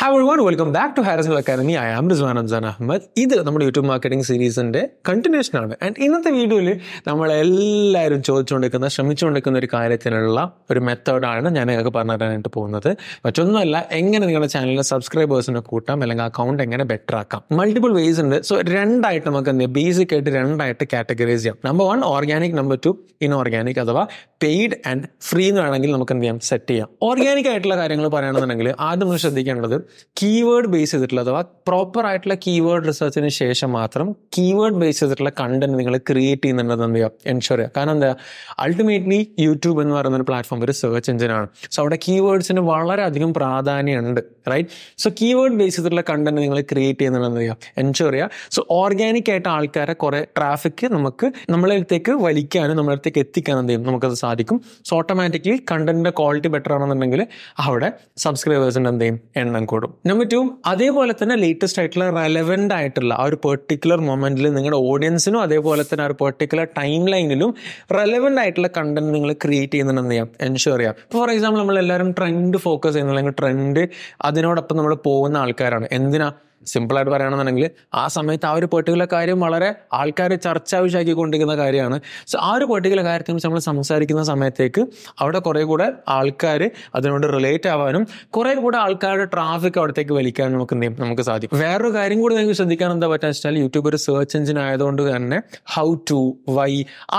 Have one welcome back to Haris academy I am Rizwan Amsan Ahmed ഇത് നമ്മുടെ YouTube marketing സീരീസിൻ്റെ continuation ആണ് ആൻഡ് ഇന്നത്തെ വീഡിയോയിൽ നമ്മളെല്ലാവരും ചോദിച്ചുകൊണ്ടിരിക്കുന്ന ശ്രമിച്ചുകൊണ്ടിരിക്കുന്ന ഒരു കാര്യത്തിനുള്ള ഒരു മെത്തേഡാണ് ഞാൻ നിങ്ങൾക്ക് പറഞ്ഞു തരാനായിട്ട് പോകുന്നത് മറ്റൊന്നുമല്ല എങ്ങനെ നിങ്ങളുടെ ചാനലിലെ സബ്സ്ക്രൈബേഴ്സിനെ കൂട്ടാം അല്ലെങ്കിൽ അക്കൗണ്ട് എങ്ങനെ ബെറ്റർ ആക്കാം മൾട്ടിപ്പിൾ വേസ് ഉണ്ട് സോ രണ്ടായിട്ട് നമുക്ക് എന്ത് ബേസിക് ആയിട്ട് രണ്ടായിട്ട് കാറ്റഗറൈസ് ചെയ്യാം number one organic number two inorganic അഥവാ പെയ്ഡ് ആൻഡ് ഫ്രീ എന്ന് വേണമെങ്കിൽ നമുക്ക് എന്ത് ചെയ്യാം സെറ്റ് ചെയ്യാം ഓർഗാനിക് ആയിട്ടുള്ള കാര്യങ്ങൾ പറയുകയാണെന്നുണ്ടെങ്കിൽ ആദ്യം നമ്മൾ ശ്രദ്ധിക്കേണ്ടത് കീവേഡ് ബേസ് ചെയ്തിട്ടുള്ള അഥവാ പ്രോപ്പർ ആയിട്ടുള്ള കീവേഡ് റിസർച്ചിന് ശേഷം മാത്രം കീവേഡ് ബേസ് ചെയ്തിട്ടുള്ള കണ്ടന്റ് നിങ്ങൾ ക്രിയേറ്റ് ചെയ്യുന്നുണ്ടെന്ന് എന്ത് ചെയ്യുക എൻഷുർ ചെയ്യുക കാരണം എന്താ അൾട്ടിമേറ്റ്ലി യൂട്യൂബ് എന്ന് പറയുന്ന ഒരു പ്ലാറ്റ്ഫോം ഒരു സെർച്ച് എഞ്ചിനാണ് സോ അവിടെ കീവേഡ്സിന് വളരെയധികം പ്രാധാന്യമുണ്ട് റൈറ്റ് സോ കീവേഡ് ബേസ് ചെയ്തിട്ടുള്ള കണ്ടന്റ് നിങ്ങൾ ക്രിയേറ്റ് ചെയ്യുന്നുണ്ടെന്ന് ചെയ്യുക എൻഷുർ ചെയ്യുക സോ ഓർഗാനിക് ആയിട്ട് ആൾക്കാരെ കുറേ ട്രാഫിക് നമുക്ക് നമ്മളെ അടുത്തേക്ക് വലിക്കാനും നമ്മളെ അടുത്തേക്ക് എത്തിക്കാനും എന്ത് ചെയ്യും നമുക്കത് സാധിക്കും സോ ഓട്ടോമാറ്റിക്കലി കണ്ടന്റിന്റെ ക്വാളിറ്റി ബെറ്റർ ആണെന്നുണ്ടെങ്കിൽ അവിടെ സബ്സ്ക്രൈബേഴ്സിൻ്റെ എന്ത് ചെയ്യും എണ്ണം കൂടും ഇഷ്ടപ്പെടും നമ്പർ ടു അതേപോലെ തന്നെ ലേറ്റസ്റ്റ് ആയിട്ടുള്ള റെലവെന്റ് ആയിട്ടുള്ള ആ ഒരു പെർട്ടിക്കുലർ മൊമെന്റിൽ നിങ്ങളുടെ ഓഡിയൻസിനും അതേപോലെ തന്നെ ആ ഒരു പെർട്ടിക്കുലർ ടൈം ലൈനിലും റെലവെന്റ് ആയിട്ടുള്ള കണ്ടന്റ് നിങ്ങൾ ക്രിയേറ്റ് ചെയ്യുന്നുണ്ടെന്ന് ചെയ്യാം എൻഷുർ ചെയ്യാം ഇപ്പോൾ ഫോർ എക്സാമ്പിൾ നമ്മൾ എല്ലാവരും ട്രെൻഡ് ഫോക്കസ് ചെയ്യുന്നത് അല്ലെങ്കിൽ ട്രെൻഡ് അതിനോടൊപ്പം നമ്മൾ പോകുന്ന ആൾക്കാരാണ് എന്തിനാ സിമ്പിളായിട്ട് പറയുകയാണെന്നുണ്ടെങ്കിൽ ആ സമയത്ത് ആ ഒരു പെർട്ടിക്കുലർ കാര്യം വളരെ ആൾക്കാർ ചർച്ച വിഷയാക്കിക്കൊണ്ടിരിക്കുന്ന കാര്യമാണ് സോ ആ ഒരു പെർട്ടിക്കുലർ കാര്യത്തെ നമ്മൾ സംസാരിക്കുന്ന സമയത്തേക്ക് അവിടെ കുറേ കൂടെ ആൾക്കാർ അതിനോട് റിലേറ്റ് ആവാനും കുറേ കൂടെ ആൾക്കാരുടെ ട്രാഫിക് അവിടത്തേക്ക് വലിക്കാനും നമുക്ക് നമുക്ക് സാധിക്കും വേറൊരു കാര്യം കൂടി നിങ്ങൾക്ക് ശ്രദ്ധിക്കാൻ എന്താ പറ്റുക വെച്ചാൽ യൂട്യൂബ് ഒരു സെർച്ച് എഞ്ചിൻ ആയതുകൊണ്ട് തന്നെ ഹൗ ടു വൈ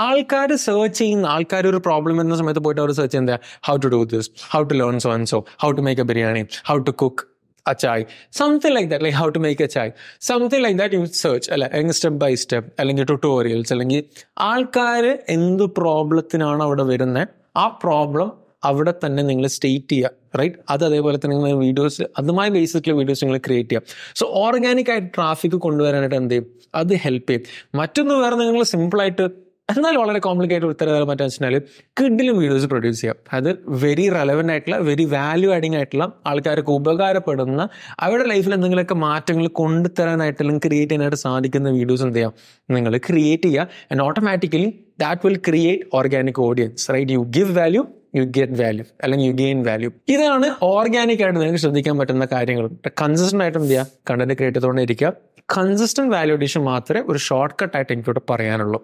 ആൾക്കാർ സെർച്ച് ചെയ്യുന്ന ആൾക്കാർ ഒരു പ്രോബ്ലം എന്ന സമയത്ത് പോയിട്ട് അവർ സെർച്ച് ചെയ്യുന്നത് how to do this how to learn so and so how to make a biryani how to cook achai, something like that, like how to make a chai. Something like that you search, അല്ലെങ്കിൽ step by step അല്ലെങ്കിൽ tutorials അല്ലെങ്കിൽ ആൾക്കാരെ എന്ത് പ്രോബ്ലത്തിനാണ് അവിടെ വരുന്നത് ആ problem അവിടെ തന്നെ നിങ്ങൾ സ്റ്റേറ്റ് ചെയ്യുക റൈറ്റ് അത് അതേപോലെ തന്നെ നിങ്ങൾ വീഡിയോസ് അതുമായി ബേസിക്കലി വീഡിയോസ് നിങ്ങൾ ക്രിയേറ്റ് ചെയ്യുക സോ ഓർഗാനിക് ആയിട്ട് ട്രാഫിക് കൊണ്ടുവരാനായിട്ട് എന്ത് ചെയ്യും അത് ഹെൽപ്പ് ചെയ്യും മറ്റൊന്ന് വേറെ നിങ്ങൾ സിമ്പിളായിട്ട് എന്നാലും വളരെ കോംപ്ലിക്കേറ്റഡ് ഉത്തരവാദിത്തം മറ്റേ വെച്ചിട്ടുണ്ടെങ്കിൽ കിഡിലും വീഡിയോസ് പ്രൊഡ്യൂസ് ചെയ്യാം അത് വെരി റെലവൻ്റ് ആയിട്ടുള്ള വെരി വാല്യൂ ആഡിങ് ആയിട്ടുള്ള ആൾക്കാർക്ക് ഉപകാരപ്പെടുന്ന അവരുടെ ലൈഫിൽ എന്തെങ്കിലുമൊക്കെ മാറ്റങ്ങൾ കൊണ്ടുതരാനായിട്ട് അല്ലെങ്കിൽ ക്രിയേറ്റ് ചെയ്യാനായിട്ട് സാധിക്കുന്ന വീഡിയോസ് എന്ത് ചെയ്യാം നിങ്ങൾ ക്രിയേറ്റ് ചെയ്യുക and automatically that will create organic audience right you give value you get value അല്ലെങ്കിൽ യു ഗെയിൻ വാല്യൂ ഇതാണ് ഓർഗാനിക് ആയിട്ട് നിങ്ങൾക്ക് ശ്രദ്ധിക്കാൻ പറ്റുന്ന കാര്യങ്ങൾ കൺസിസ്റ്റൻ്റ് ആയിട്ട് എന്ത് ചെയ്യുക കണ്ടന്റ് ക്രിയേറ്റ് ചെയ്തുകൊണ്ടിരിക്കുക കൺസിസ്റ്റൻറ്റ് വാല്യൂ അഡീഷൻ മാത്രമേ ഒരു ഷോർട്ട് ആയിട്ട് എനിക്കിവിടെ പറയാനുള്ളൂ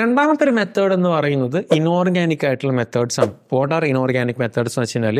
രണ്ടാമത്തെ ഒരു മെത്തേഡ് എന്ന് പറയുന്നത് ഇനോർഗാനിക് ആയിട്ടുള്ള മെത്തേഡ്സ് ആണ് വാട്ട് ആർ ഇനോർഗാനിക് മെത്തേഡ്സ് എന്ന് വെച്ച് കഴിഞ്ഞാൽ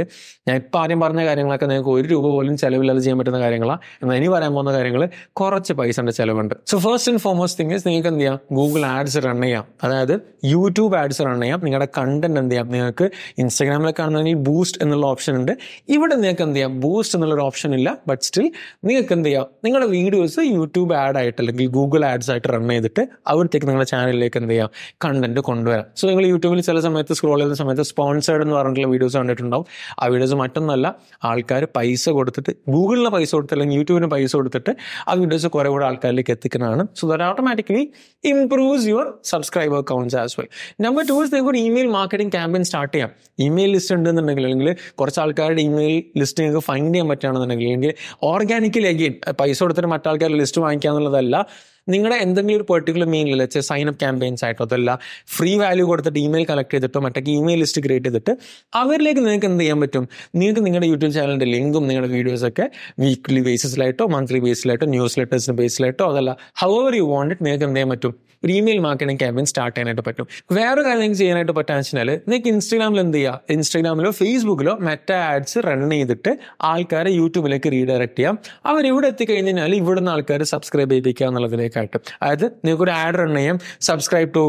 ഞാൻ ഇപ്പോൾ ആദ്യം പറഞ്ഞ കാര്യങ്ങളൊക്കെ നിങ്ങൾക്ക് ഒരു രൂപ പോലും ചിലവില്ലാതെ ചെയ്യാൻ പറ്റുന്ന കാര്യങ്ങളാണ് എന്നാൽ ഇനി പറയാൻ പോകുന്ന കാര്യങ്ങൾ കുറച്ച് പൈസൻ്റെ ചിലവുണ്ട് so first and foremost thing is നിങ്ങൾക്ക് എന്ത് ചെയ്യാം ഗൂഗിൾ ആഡ്സ് റൺ ചെയ്യാം അതായത് യൂട്യൂബ് ആഡ്സ് റൺ ചെയ്യാം നിങ്ങളുടെ കണ്ടന്റ് എന്ത് ചെയ്യാം നിങ്ങൾക്ക് ഇൻസ്റ്റാഗ്രാമിൽ കാണുന്നതിൽ ബൂസ്റ്റ് എന്നുള്ള ഓപ്ഷൻ ഉണ്ട് ഇവിടെ നിങ്ങൾക്ക് എന്ത് ചെയ്യാം ബൂസ്റ്റ് എന്നുള്ളൊരു ഓപ്ഷൻ ഇല്ല ബട്ട് സ്റ്റിൽ നിങ്ങൾക്ക് എന്ത് ചെയ്യാം നിങ്ങളുടെ വീഡിയോസ് യൂട്യൂബ് ആഡ് ആയിട്ട് അല്ലെങ്കിൽ ഗൂഗിൾ ആഡ്സ് ആയിട്ട് റൺ ചെയ്തിട്ട് അവിടത്തേക്ക് നിങ്ങളുടെ ചാനലിലേക്ക് എന്ത് ചെയ്യാം കണ്ടന്റ് കൊണ്ടുവരാം സോ നിങ്ങൾ യൂട്യൂബിൽ ചില സമയത്ത് സ്ക്രോൾ ചെയ്യുന്ന സമയത്ത് സ്പോൺസേഡ് എന്ന് പറഞ്ഞിട്ടുള്ള വീഡിയോസ് കണ്ടിട്ടുണ്ടാവും ആ വീഡിയോസ് മറ്റൊന്നല്ല ആൾക്കാർ പൈസ കൊടുത്തിട്ട് ഗൂഗിളിന് പൈസ കൊടുത്ത് അല്ലെങ്കിൽ യൂട്യൂബിന് പൈസ കൊടുത്തിട്ട് ആ വീഡിയോസ് കുറേ കൂടെ ആൾക്കാരിലേക്ക് എത്തിക്കുന്നതാണ് so that automatically improves your subscriber counts as well number two is നിങ്ങൾക്ക് ഒരു ഇമെയിൽ മാർക്കറ്റിംഗ് ക്യാമ്പയിൻ സ്റ്റാർട്ട് ചെയ്യാം ഇമെയിൽ ലിസ്റ്റ് ഉണ്ടെന്നുണ്ടെങ്കിൽ അല്ലെങ്കിൽ കുറച്ച് ആൾക്കാരുടെ ഇമെയിൽ ലിസ്റ്റ് നിങ്ങൾക്ക് ഫൈൻഡ് ചെയ്യാൻ പറ്റുകയാണെന്നുണ്ടെങ്കിൽ അല്ലെങ്കിൽ ഓർഗാനിക്കലി അഗെയിൻ പൈസ കൊടുത്തിട്ട് മറ്റാൾക്കാരുടെ ജസ്റ്റ് വാങ്ങിക്കുക എന്നുള്ളതല്ല നിങ്ങളുടെ എന്തെങ്കിലും ഒരു പെർട്ടിക്കുലർ മെയിനിൽ വെച്ച് സൈൻ അപ്പ് ക്യാമ്പയിൻസ് ആയിട്ടോ അതല്ല ഫ്രീ വാല്യൂ കൊടുത്തിട്ട് ഇമെയിൽ കളക്ട് ചെയ്തിട്ടോ മറ്റൊക്കെ ഇമെയിൽ ലിസ്റ്റ് ക്രിയേറ്റ് ചെയ്തിട്ട് അവരിലേക്ക് നിങ്ങൾക്ക് എന്ത് ചെയ്യാൻ പറ്റും നിങ്ങൾക്ക് നിങ്ങളുടെ യൂട്യൂബ് ചാനലിൻ്റെ ലിങ്കും നിങ്ങളുടെ വീഡിയോസൊക്കെ വീക്ക്ലി ബേസിസിലായിട്ടോ മന്ത്ലി ബേസിലായിട്ടോ ന്യൂസ് ലെറ്റേഴ്സിൻ്റെ ബേസിലായിട്ടോ അതല്ല however you want it നിങ്ങൾക്ക് എന്ത് ചെയ്യാൻ പറ്റും ഒരു ഇമെയിൽ മാർക്കറ്റിംഗ് ക്യാമ്പയിൻ സ്റ്റാർട്ട് ചെയ്യാനായിട്ട് പറ്റും വേറെ കാര്യം നിങ്ങൾക്ക് ചെയ്യാനായിട്ട് പറ്റുക വെച്ചാൽ നിങ്ങൾക്ക് ഇൻസ്റ്റാഗ്രാമിൽ എന്ത് ചെയ്യുക ഇൻസ്റ്റാഗ്രാമിലോ ഫേസ്ബുക്കിലോ മെറ്റ ആഡ്സ് റൺ ചെയ്തിട്ട് ആൾക്കാരെ യൂട്യൂബിലേക്ക് റീഡയറക്ട് ചെയ്യാം അവർ ഇവിടെ കഴിഞ്ഞാൽ ഇവിടുന്ന് ആൾക്കാർ സബ്സ്ക്രൈബ് ചെയ്യിപ്പിക്കുക എന്നുള്ളതിലേക്കായിട്ട് അതായത് നിങ്ങൾക്കൊരു ആഡ് റൺ ചെയ്യാം subscribe to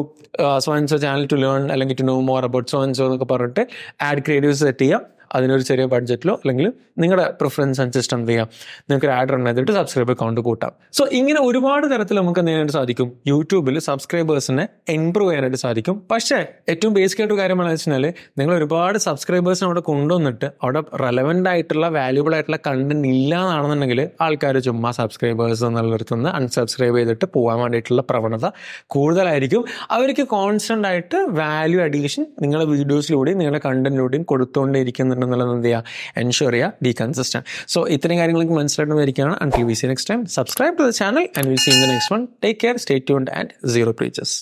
so channel to learn അല്ലെങ്കിൽ to know more about so and എന്നൊക്കെ പറഞ്ഞിട്ട് ആഡ് ക്രിയേറ്റീവ്സ് സെറ്റ് ചെയ്യാം അതിനൊരു ചെറിയ ബഡ്ജറ്റിലോ അല്ലെങ്കിൽ നിങ്ങളുടെ പ്രിഫറൻസ് അനുസരിച്ച് എന്ത് ചെയ്യാം നിങ്ങൾക്ക് ഒരു ആഡ് റൺ ചെയ്തിട്ട് സബ്സ്ക്രൈബർ കൗണ്ട് കൂട്ടാം സോ ഇങ്ങനെ ഒരുപാട് തരത്തിൽ നമുക്ക് എന്ത് സാധിക്കും യൂട്യൂബിൽ സബ്സ്ക്രൈബേഴ്സിനെ ഇമ്പ്രൂവ് ചെയ്യാനായിട്ട് സാധിക്കും പക്ഷേ ഏറ്റവും ബേസിക് ആയിട്ട് കാര്യം എന്ന് വെച്ചാൽ നിങ്ങൾ ഒരുപാട് സബ്സ്ക്രൈബേഴ്സിനെ അവിടെ കൊണ്ടുവന്നിട്ട് അവിടെ റെലവൻ്റ് ആയിട്ടുള്ള വാല്യൂബിൾ ആയിട്ടുള്ള കണ്ടന്റ് ഇല്ല എന്നാണെന്നുണ്ടെങ്കിൽ ആൾക്കാർ ചുമ്മാ സബ്സ്ക്രൈബേഴ്സ് നിലനിർത്തുന്ന അൺസബ്സ്ക്രൈബ് ചെയ്തിട്ട് പോകാൻ വേണ്ടിയിട്ടുള്ള പ്രവണത കൂടുതലായിരിക്കും അവർക്ക് കോൺസ്റ്റൻ്റ് ആയിട്ട് വാല്യൂ അഡീഷൻ നിങ്ങളുടെ വീഡിയോസിലൂടെയും നിങ്ങളുടെ കണ്ടന്റിലൂടെയും കൊടുത്തുകൊണ്ടേയിരിക്കുന്നുണ്ട് ചെയ്യണം എന്നുള്ളത് എന്ത് ചെയ്യുക എൻഷുർ ചെയ്യുക ബി കൺസിസ്റ്റൻറ്റ് സോ ഇത്രയും കാര്യങ്ങളൊക്കെ മനസ്സിലായിട്ടുണ്ടായിരിക്കുകയാണ് and T V C next time subscribe to the channel and will see in the next one take care stay tuned and zero preaches